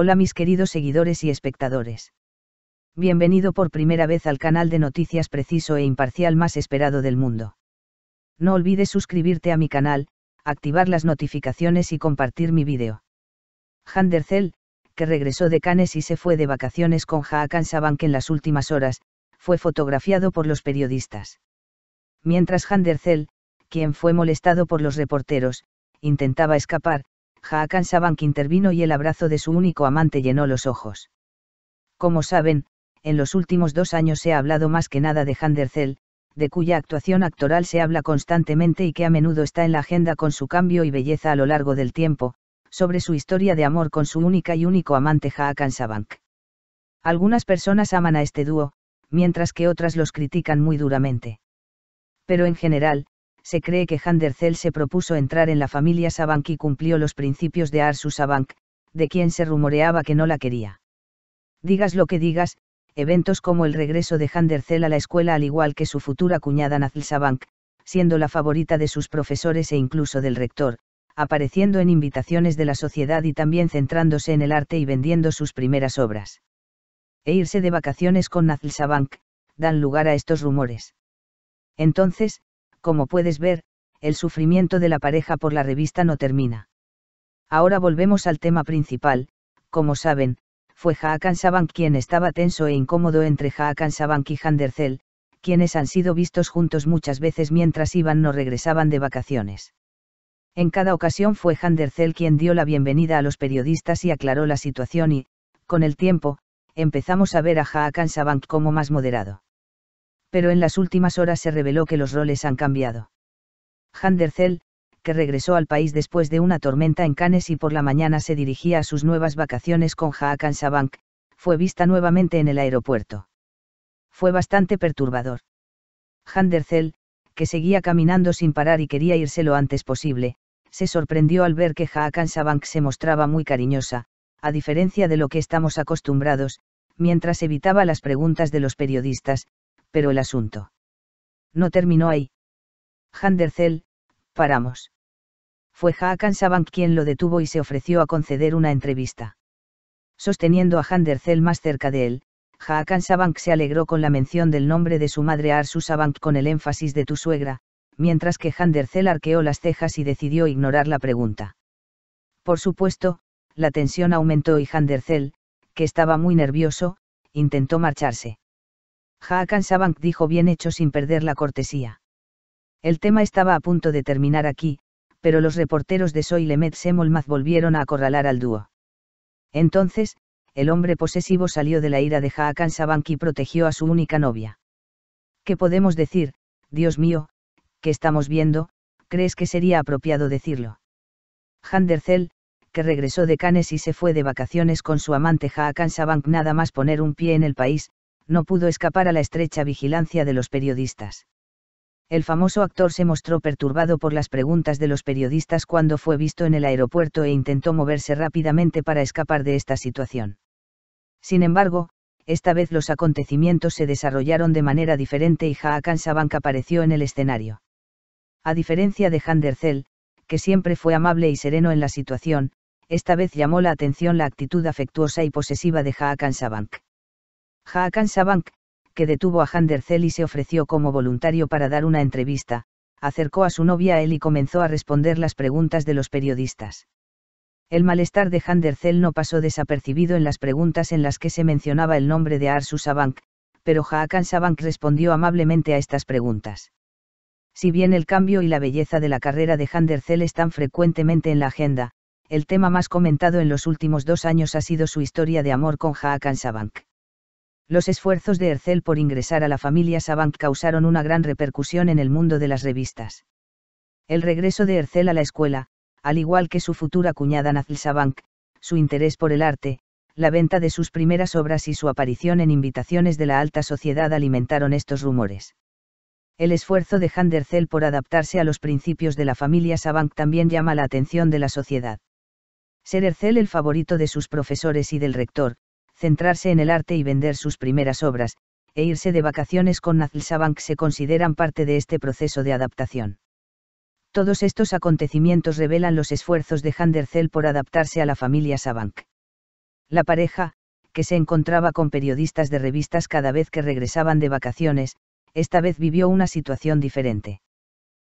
Hola mis queridos seguidores y espectadores. Bienvenido por primera vez al canal de noticias preciso e imparcial más esperado del mundo. No olvides suscribirte a mi canal, activar las notificaciones y compartir mi vídeo. Handercel, que regresó de Cannes y se fue de vacaciones con Hakan que en las últimas horas, fue fotografiado por los periodistas. Mientras Handercel, quien fue molestado por los reporteros, intentaba escapar, Hakan Sabank intervino y el abrazo de su único amante llenó los ojos. Como saben, en los últimos dos años se ha hablado más que nada de Handercel, de cuya actuación actoral se habla constantemente y que a menudo está en la agenda con su cambio y belleza a lo largo del tiempo, sobre su historia de amor con su única y único amante Hakan Sabank. Algunas personas aman a este dúo, mientras que otras los critican muy duramente. Pero en general, se cree que Handercel se propuso entrar en la familia Sabank y cumplió los principios de Arsu Sabank, de quien se rumoreaba que no la quería. Digas lo que digas, eventos como el regreso de Handercel a la escuela al igual que su futura cuñada Nazl Sabank, siendo la favorita de sus profesores e incluso del rector, apareciendo en invitaciones de la sociedad y también centrándose en el arte y vendiendo sus primeras obras. E irse de vacaciones con Nazl Sabank, dan lugar a estos rumores. Entonces, como puedes ver, el sufrimiento de la pareja por la revista no termina. Ahora volvemos al tema principal, como saben, fue Hakan Sabank quien estaba tenso e incómodo entre Haakan Sabank y Handercel, quienes han sido vistos juntos muchas veces mientras iban o regresaban de vacaciones. En cada ocasión fue Handercel quien dio la bienvenida a los periodistas y aclaró la situación y, con el tiempo, empezamos a ver a Hakan Sabank como más moderado pero en las últimas horas se reveló que los roles han cambiado. Handercel, que regresó al país después de una tormenta en Cannes y por la mañana se dirigía a sus nuevas vacaciones con Hakan Sabank, fue vista nuevamente en el aeropuerto. Fue bastante perturbador. Handercel, que seguía caminando sin parar y quería irse lo antes posible, se sorprendió al ver que Haakan Sabank se mostraba muy cariñosa, a diferencia de lo que estamos acostumbrados, mientras evitaba las preguntas de los periodistas, pero el asunto. No terminó ahí. Handercel, paramos. Fue Hakan Sabank quien lo detuvo y se ofreció a conceder una entrevista. Sosteniendo a Handercel más cerca de él, Hakan Sabank se alegró con la mención del nombre de su madre Arsu con el énfasis de tu suegra, mientras que Handercel arqueó las cejas y decidió ignorar la pregunta. Por supuesto, la tensión aumentó y Handercel, que estaba muy nervioso, intentó marcharse. Hakan Sabank dijo bien hecho sin perder la cortesía. El tema estaba a punto de terminar aquí, pero los reporteros de Soy Lemet Semolmaz volvieron a acorralar al dúo. Entonces, el hombre posesivo salió de la ira de Hakan Sabank y protegió a su única novia. ¿Qué podemos decir, Dios mío, qué estamos viendo? ¿Crees que sería apropiado decirlo? Handercel, que regresó de Cannes y se fue de vacaciones con su amante Hakan Sabank nada más poner un pie en el país, no pudo escapar a la estrecha vigilancia de los periodistas. El famoso actor se mostró perturbado por las preguntas de los periodistas cuando fue visto en el aeropuerto e intentó moverse rápidamente para escapar de esta situación. Sin embargo, esta vez los acontecimientos se desarrollaron de manera diferente y Haakan Sabank apareció en el escenario. A diferencia de Zell, que siempre fue amable y sereno en la situación, esta vez llamó la atención la actitud afectuosa y posesiva de Haakan Sabank. Haakan Sabank, que detuvo a Handercel y se ofreció como voluntario para dar una entrevista, acercó a su novia a él y comenzó a responder las preguntas de los periodistas. El malestar de Handercel no pasó desapercibido en las preguntas en las que se mencionaba el nombre de Arsu Sabank, pero Haakan Sabank respondió amablemente a estas preguntas. Si bien el cambio y la belleza de la carrera de Handercel están frecuentemente en la agenda, el tema más comentado en los últimos dos años ha sido su historia de amor con Haakan Sabank. Los esfuerzos de Hercel por ingresar a la familia Sabank causaron una gran repercusión en el mundo de las revistas. El regreso de Hercel a la escuela, al igual que su futura cuñada Nathil Sabank, su interés por el arte, la venta de sus primeras obras y su aparición en invitaciones de la alta sociedad alimentaron estos rumores. El esfuerzo de Handercel por adaptarse a los principios de la familia Sabank también llama la atención de la sociedad. Ser Hercel el favorito de sus profesores y del rector, centrarse en el arte y vender sus primeras obras, e irse de vacaciones con Savank se consideran parte de este proceso de adaptación. Todos estos acontecimientos revelan los esfuerzos de Handercel por adaptarse a la familia Sabank. La pareja, que se encontraba con periodistas de revistas cada vez que regresaban de vacaciones, esta vez vivió una situación diferente.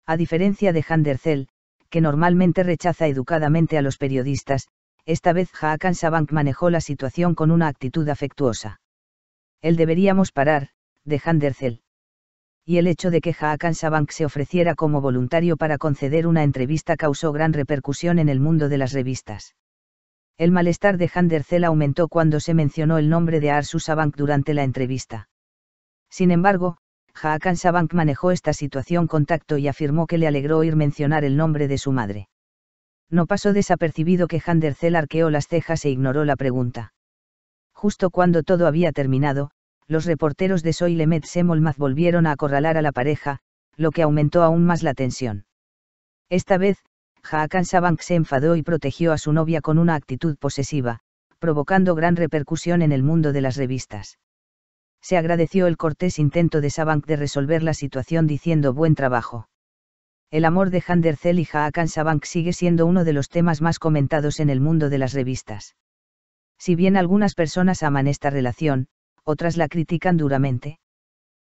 A diferencia de Handercel, que normalmente rechaza educadamente a los periodistas, esta vez Hakan Sabank manejó la situación con una actitud afectuosa. El deberíamos parar, de Handerzell. Y el hecho de que Hakan Sabank se ofreciera como voluntario para conceder una entrevista causó gran repercusión en el mundo de las revistas. El malestar de Handercel aumentó cuando se mencionó el nombre de Arsu Sabank durante la entrevista. Sin embargo, Hakan Sabank manejó esta situación con tacto y afirmó que le alegró oír mencionar el nombre de su madre. No pasó desapercibido que Handercel arqueó las cejas e ignoró la pregunta. Justo cuando todo había terminado, los reporteros de Soy Semolmaz volvieron a acorralar a la pareja, lo que aumentó aún más la tensión. Esta vez, Haakan Sabank se enfadó y protegió a su novia con una actitud posesiva, provocando gran repercusión en el mundo de las revistas. Se agradeció el cortés intento de Sabank de resolver la situación diciendo buen trabajo el amor de Handercel y Haakan Sabank sigue siendo uno de los temas más comentados en el mundo de las revistas. Si bien algunas personas aman esta relación, otras la critican duramente.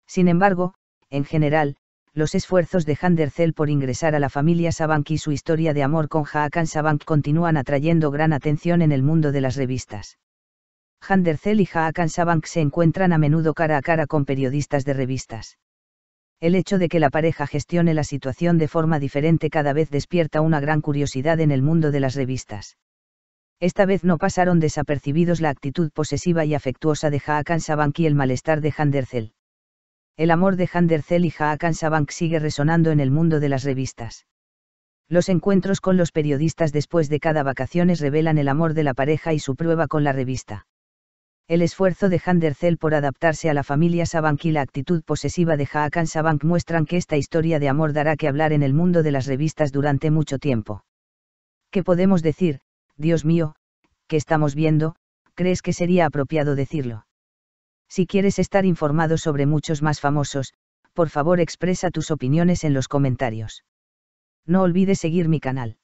Sin embargo, en general, los esfuerzos de Handercel por ingresar a la familia Sabank y su historia de amor con Haakan Sabank continúan atrayendo gran atención en el mundo de las revistas. Handercel y Haakan Sabank se encuentran a menudo cara a cara con periodistas de revistas. El hecho de que la pareja gestione la situación de forma diferente cada vez despierta una gran curiosidad en el mundo de las revistas. Esta vez no pasaron desapercibidos la actitud posesiva y afectuosa de Haakan Sabank y el malestar de Handercel. El amor de Handercel y Haakan Sabank sigue resonando en el mundo de las revistas. Los encuentros con los periodistas después de cada vacaciones revelan el amor de la pareja y su prueba con la revista el esfuerzo de Handercel por adaptarse a la familia Sabank y la actitud posesiva de Haakon Sabank muestran que esta historia de amor dará que hablar en el mundo de las revistas durante mucho tiempo. ¿Qué podemos decir, Dios mío, que estamos viendo? ¿Crees que sería apropiado decirlo? Si quieres estar informado sobre muchos más famosos, por favor expresa tus opiniones en los comentarios. No olvides seguir mi canal.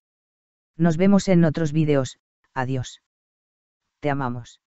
Nos vemos en otros vídeos, adiós. Te amamos.